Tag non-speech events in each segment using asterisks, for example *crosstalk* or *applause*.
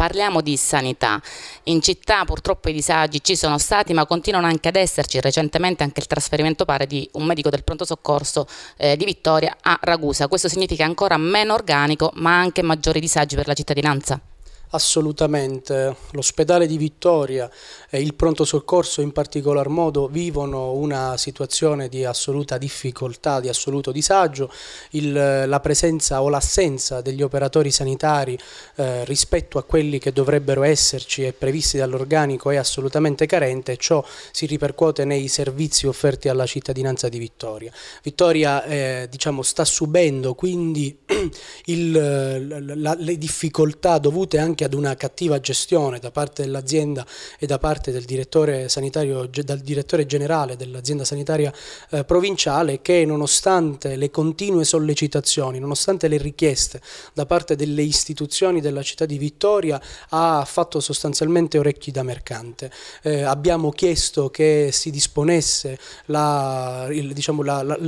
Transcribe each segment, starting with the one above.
Parliamo di sanità. In città purtroppo i disagi ci sono stati ma continuano anche ad esserci. Recentemente anche il trasferimento pare di un medico del pronto soccorso eh, di Vittoria a Ragusa. Questo significa ancora meno organico ma anche maggiori disagi per la cittadinanza. Assolutamente, l'ospedale di Vittoria e il pronto soccorso in particolar modo vivono una situazione di assoluta difficoltà, di assoluto disagio, il, la presenza o l'assenza degli operatori sanitari eh, rispetto a quelli che dovrebbero esserci e previsti dall'organico è assolutamente carente e ciò si ripercuote nei servizi offerti alla cittadinanza di Vittoria. Vittoria eh, diciamo, sta subendo quindi *clears throat* il, la, le difficoltà dovute anche anche ad una cattiva gestione da parte dell'azienda e da parte del direttore, del direttore generale dell'azienda sanitaria eh, provinciale che nonostante le continue sollecitazioni, nonostante le richieste da parte delle istituzioni della città di Vittoria ha fatto sostanzialmente orecchi da mercante. Eh, abbiamo chiesto che si disponesse l'assunzione diciamo, la, la,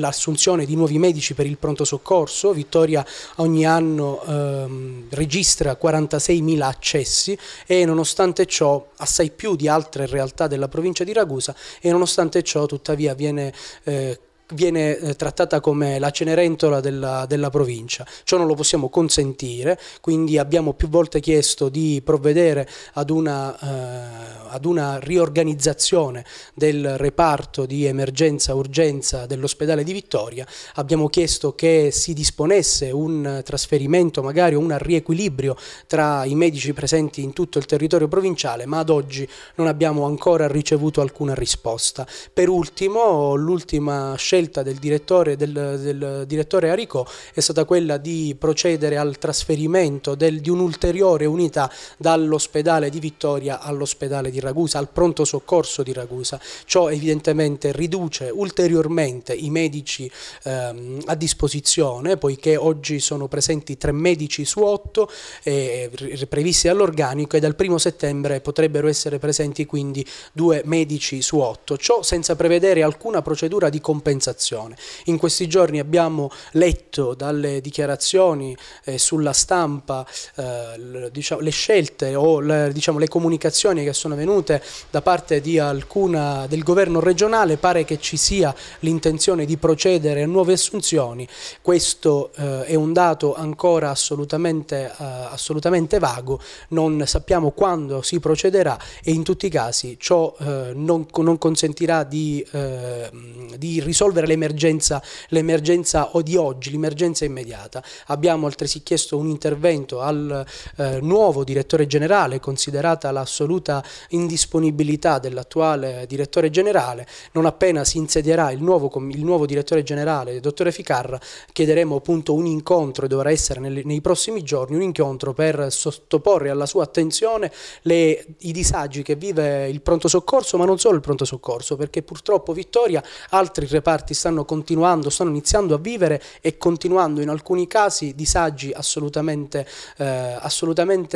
di nuovi medici per il pronto soccorso, Vittoria ogni anno ehm, registra 46.000 20.000 accessi e nonostante ciò assai più di altre realtà della provincia di Ragusa e nonostante ciò tuttavia viene eh, viene eh, trattata come la Cenerentola della, della, provincia. Ciò non lo possiamo consentire, quindi abbiamo più volte chiesto di provvedere ad una, eh, ad una riorganizzazione del reparto di emergenza-urgenza dell'ospedale di Vittoria. Abbiamo chiesto che si disponesse un trasferimento, magari un riequilibrio tra i medici presenti in tutto il territorio provinciale, ma ad oggi non abbiamo ancora ricevuto alcuna risposta. Per ultimo, l'ultima scelta scelta del direttore, del, del direttore Aricò è stata quella di procedere al trasferimento del, di un'ulteriore unità dall'ospedale di Vittoria all'ospedale di Ragusa, al pronto soccorso di Ragusa. Ciò evidentemente riduce ulteriormente i medici ehm, a disposizione, poiché oggi sono presenti tre medici su otto eh, previsti all'organico e dal primo settembre potrebbero essere presenti quindi due medici su otto. Ciò senza prevedere alcuna procedura di compensazione sensazione. In questi giorni abbiamo letto dalle dichiarazioni eh, sulla stampa eh, diciamo, le scelte o le, diciamo, le comunicazioni che sono venute da parte di alcuna del governo regionale, pare che ci sia l'intenzione di procedere a nuove assunzioni, questo eh, è un dato ancora assolutamente, eh, assolutamente vago, non sappiamo quando si procederà e in tutti i casi ciò eh, non, non, consentirà di, eh, di risolvere risolvere l'emergenza, l'emergenza di oggi, l'emergenza immediata. Abbiamo altresì chiesto un intervento al eh, nuovo direttore generale, considerata l'assoluta indisponibilità dell'attuale direttore generale. Non appena si insedierà il nuovo, il nuovo direttore generale, il dottore Ficarra, chiederemo appunto un incontro, dovrà essere nel, nei prossimi giorni, un incontro per sottoporre alla sua attenzione le, i disagi che vive il pronto soccorso, ma non solo il pronto soccorso, perché purtroppo Vittoria altri reparti arti stanno continuando, stanno iniziando a vivere e continuando in alcuni casi disagi assolutamente, eh, assolutamente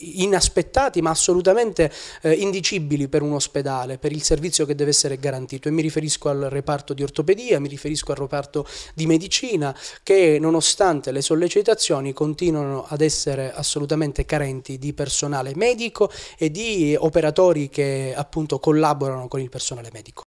inaspettati ma assolutamente eh, indicibili per un ospedale, per il servizio che deve essere garantito e mi riferisco al reparto di ortopedia, mi riferisco al reparto di medicina che nonostante le sollecitazioni continuano ad essere assolutamente carenti di personale medico e di operatori che appunto collaborano con il personale medico.